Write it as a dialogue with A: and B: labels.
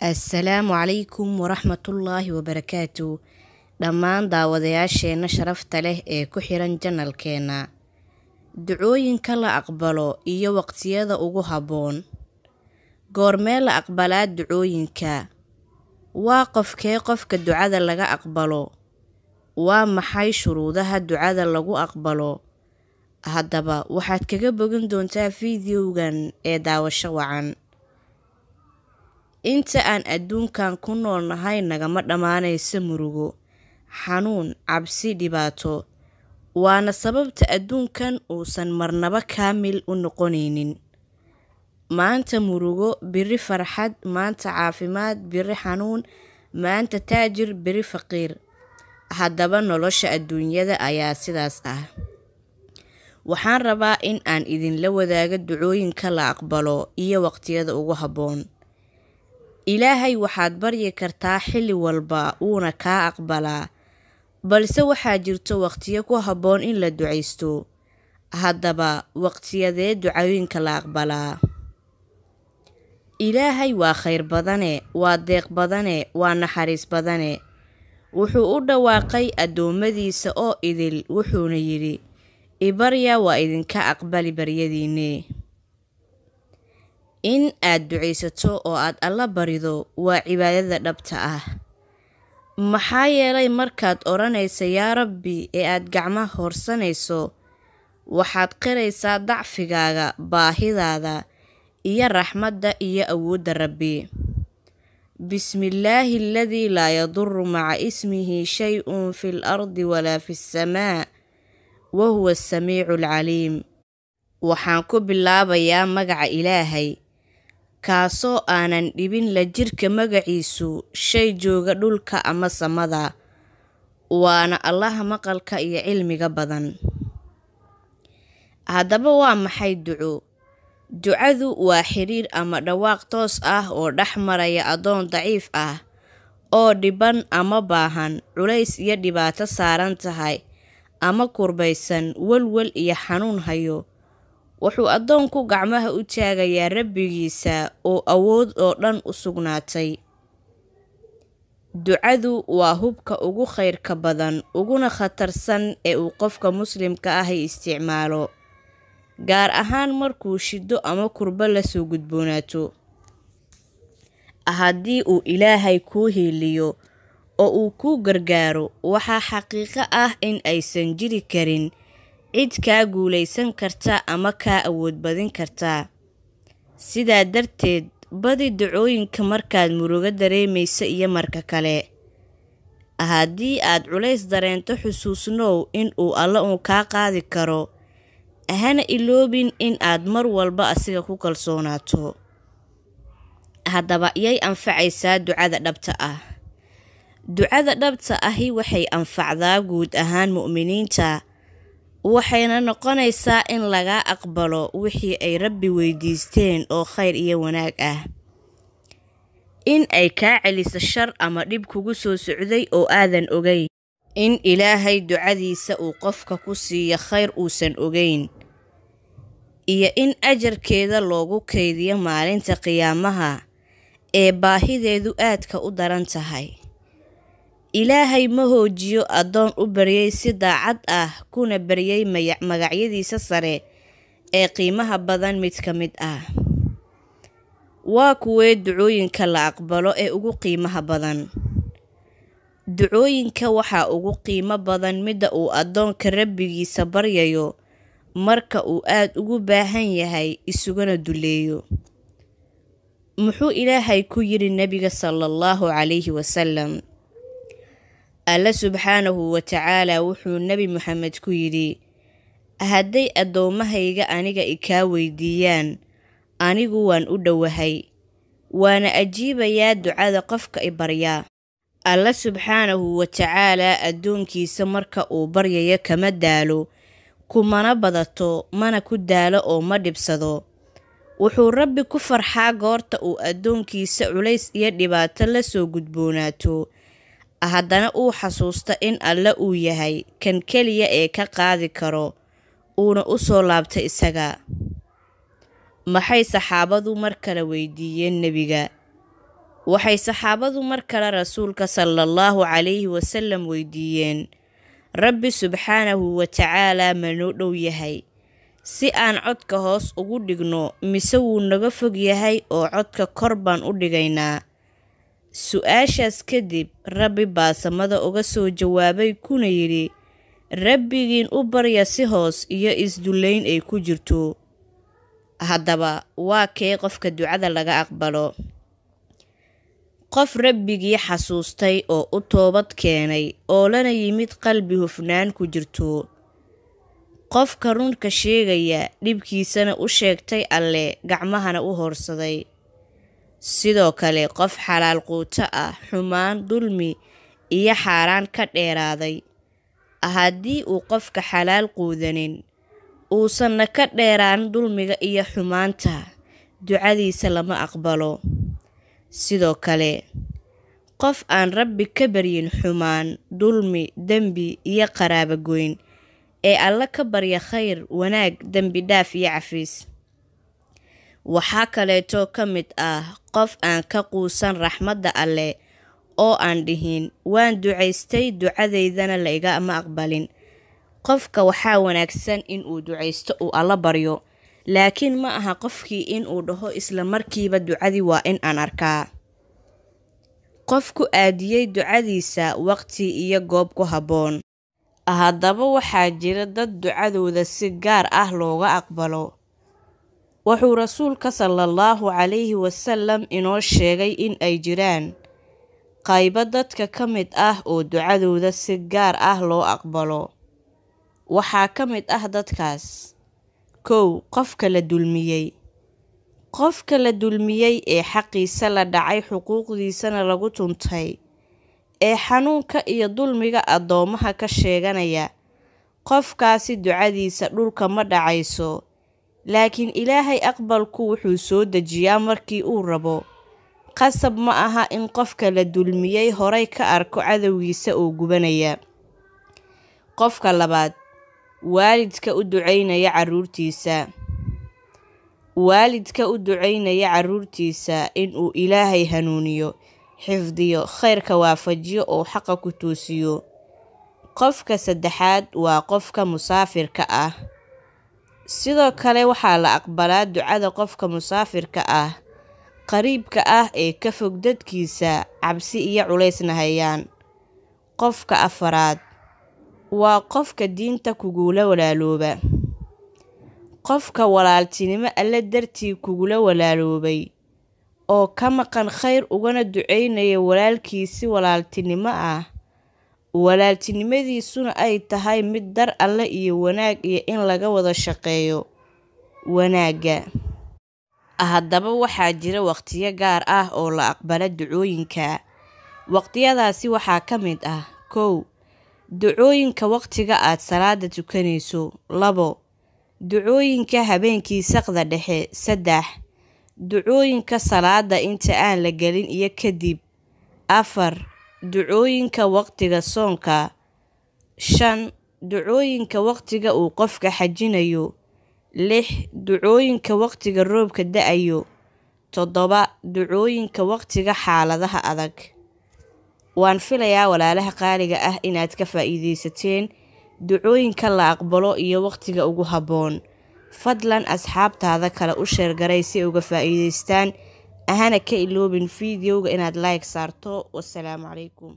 A: assalaamu calaykum waraxmatullaahi wabarakaatu dhammaan daawadayaasheenna sharafta leh ee ku xiran janalkeenna ducooyinka la aqbalo iyo waqtiyada ugu habboon goormee la aqbalaa ducooyinka waa qofkee qofka ducada laga aqbalo waa maxay shuruudaha ducada lagu aqbalo haddaba waxaad kaga bogan doontaa fideogan ee daawasho wacan Inta aan adduunkan ku nool nahay nagama dhammaanayso murugo, xanuun, cabsi, dhibaato waana sababta adduunkan uusan marnaba kaamil u noqonaynin. Maanta murugo, biri farxad, maanta caafimaad, biri xanuun, maanta taajir, biri faqiir. Haddaba nolosha adduunyada ayaa sidaas ah. Waxaan rabaa in aan idinla wadaago ducooyinka la aqbalo iyo waqtiyada ugu habboon ilaahay waxaad baryi kartaa xilli walba wuuna kaa aqbalaa balse waxaa jirto wakhtiyo ku habboon in la ducaysto haddaba wakhtiyadee ducooyinka la aqbalaa ilaahay waa khayr badane waa deeq badane waa naxariis badane wuxuu u dhawaaqay addoommadiisa oo idil wuxuuna yidhi ibarya waa idinka aqbali baryadiinnii In aad ducaysato oo aad Alla barido waa cibaadada dhabta ah. Maxaa yeelay markaad odhanayso Yaa Rabbi ee aad gacmaha horsanayso waxaad qiraysaa dacfigaaga, baahidaada, iyo raxmadda iyo awoodda Rabbi. Bismillaahi alladii laa yaduru maca ismihi shay-un fi lardi walaa fi samaa, wa huwa asamiicu alcaliim. Waxaan ku bilaabayaa magaca Ilaahay kaasoo aanan dhibin la jirka magaciisu shay jooga dhulka ama samada waana allaha maqalka iyo cilmiga badan haddaba waa maxay duco ducadu waa xiriir ama dhawaaq toos ah oo dhex maraya addoon daciif ah oo dhiban ama baahan culays iyo dhibaato saaran tahay ama kurbaysan welwel iyo xanuun hayo wuxuu addoonku gacmaha u taagayaa rabbigiisa oo awood oo dhan u sugnaatay ducadu waa hubka ugu khayrka badan uguna khatarsan ee uu qofka muslimka ahay isticmaalo gaar ahaan markuu shiddo ama kurbo lasoo gudboonaato haddii uu ilaahay kuu hiiliyo oo uu kuu gargaaro waxaa xaqiiqo ah in aysan jiri karin cid kaa guulaysan karta ama kaa awood badin kartaa sidaa darteed badi dacooyinka markaad murugo dareemaysa iyo marka kale haddii aad culays dareento xusuusnow in uu alla uun kaa qaadi karo hana iloobin in aad mar walba asiga ku kalsoonaato haddaba yay anfacaysaa ducada dhabta ah ducada dhabta ahi waxay anfacdaa guud ahaan mu'miniinta waxayna noqonaysaa in laga aqbalo wixii ay rabbi weydiisteen oo khayr iyo wanaag ah in ay kaa celiso shar ama dhib kugu soo socday oo aadan ogayn in ilaahay ducadiisa uu qofka ku siiyo khayr uusan ogeyn iyo in ajarkeeda loogu kaydiyo maalinta qiyaamaha ee baahideedu aadka u daran tahay Ilaahay ma hoojiyo addoon u baryay si daacad ah kuna baryay magacyadiisa sare ee qiimaha badan mid ka mid ah waa kuwee ducooyinka la aqbalo ee ugu qiimaha badan ducooyinka waxaa ugu qiimo badan midda uu addoonka rabbigiisa baryayo marka uu aad ugu baahan yahay isugana duleeyo muxuu ilaahay ku yidhi nebiga sala allahu calayhi wasalam alle subxaanahu watacaala wuxuu nebi moxamed ku yidhi hadday addoommahayga aniga ikaa weydiiyaan anigu waan u dhowahay waana ajiibayaa ducada qofka i baryaa alle subxaanahu watacaalaa addoonkiisa marka uu baryayo kama daalo kumana badato mana ku daalo oo ma dhibsado wuxuu rabbi ku farxaa goorta uu addoonkiisa culays iyo dhibaato la soo gudboonaato haddana uu xasuusta in alle uu yahay kan keliya ee ka qaadi karo uuna u soo laabto isaga maxay saxaabadu mar kale weydiiyeen nebiga waxay saxaabadu mar kale rasuulka sala calayhi wasallam weydiiyeen rabbi subxaanahu watacaalaa noo dhow yahay si aan codka hoos ugu dhigno mise wuu naga fog yahay oo codka kor baan u dhigaynaa su-aashaas kadib Rabbi baa samada uga soo jawaabay kuna yidhi, Rabbigiin u barya si hoos iyo isdullayn ay ku jirto haddaba waa kee qofka ducada laga aqbalo qof rabbigii xasuustay oo u toobad keenay oo lana yimid qalbi hufnaan ku jirto qofka runka sheegaya dhibkiisana u sheegtay alle gacmahana u hoorsaday sidoo kale qof xalaal quuto ah xumaan dulmi iyo xaaraan ka dheeraaday haddii uu qofka xalaal quudanin uusanna ka dheeraan dulmiga iyo xumaanta ducadiisa lama aqbalo sidoo kale qof aan rabbi ka baryin xumaan dulmi dembi iyo qaraabagoyn ee alle ka barya khayr wanaag dembi dhaaf iyo cafiis waxaa kaleeto ka mid ah qof aan ka quusan raxmadda alleh oo aan dhihin waan ducaystay ducadaydana la igama aqbalin qofka waxaa wanaagsan inuu ducaysto uu alla baryo laakiin ma aha qofkii inuu dhaho isla markiiba ducadii waa in aan arkaa qof ku aadiyey ducadiisa waqti iyo goob ku habboon haddaba waxaa jira dad ducadooda si gaar ah looga aqbalo wuxuu rasuulka sala allahu calayhi wasalam inoo sheegay in ay jiraan qaybo dadka ka mid ah oo ducadooda si gaar ah loo aqbalo waxaa ka mid ah dadkaas kow qofka la dulmiyey qofka la dulmiyey ee xaqiisa la dhacay xuquuqdiisana lagu tuntay ee xanuunka iyo dulmiga addoommaha ka sheeganaya qofkaasi ducadiisa dhulka ma dhacayso laakiin ilaahay aqbalku wuxuu soo dejiyaa markii uu rabo qasab ma aha in qofka la dulmiyey horay ka arko cadowgiisa oo gubanaya qofka labaad waalidka u ducaynaya caruurtiisa waalidka u ducaynaya caruurtiisa in uu ilaahay hanuuniyo xifdiyo khayrka waafajiyo oo xaqa ku toosiyo qofka saddexaad waa qofka musaafirka ah sidoo kale waxaa la aqbalaa ducada qofka musaafirka ah qariibka ah ee ka fog dadkiisa cabsi iyo culaysna hayaan qofka afaraad waa qofka diinta kugula walaalooba qofka walaaltinimo alle dartii kugula walaaloobay oo ka maqan khayr ugana ducaynaya walaalkiisi walaaltinimo ah walaaltinimadiisuna ay tahay mid dar alle iyo wanaag iyo in laga wada shaqeeyo wanaagga haddaba waxaa jira wakhtiyo gaar ah oo la aqbala ducooyinka wakhtiyadaasi waxaa ka mid ah kow ducooyinka wakhtiga aad salaada tukanayso labo ducooyinka habeenkii saqda dhexe saddex ducooyinka salaada inta aan la gelin iyo kadib afar Ducooyinka Waqtiga Soonka shan Ducooyinka waqtiga uu qofka xajinayo lix Ducooyinka waqtiga roobka da-ayo toddoba Ducooyinka waqtiga xaaladaha adag Waan filayaa walaalaha qaaliga ah inaad ka faa'iidaysateen ducooyinka la aqbalo iyo waqtiga ugu habboon. Fadlan asxaabtaada kale u sheergaray si ay uga faa'iidaystaan ahana ka iloobin fiidiyowga inaad like saarto wassalaamu calaykum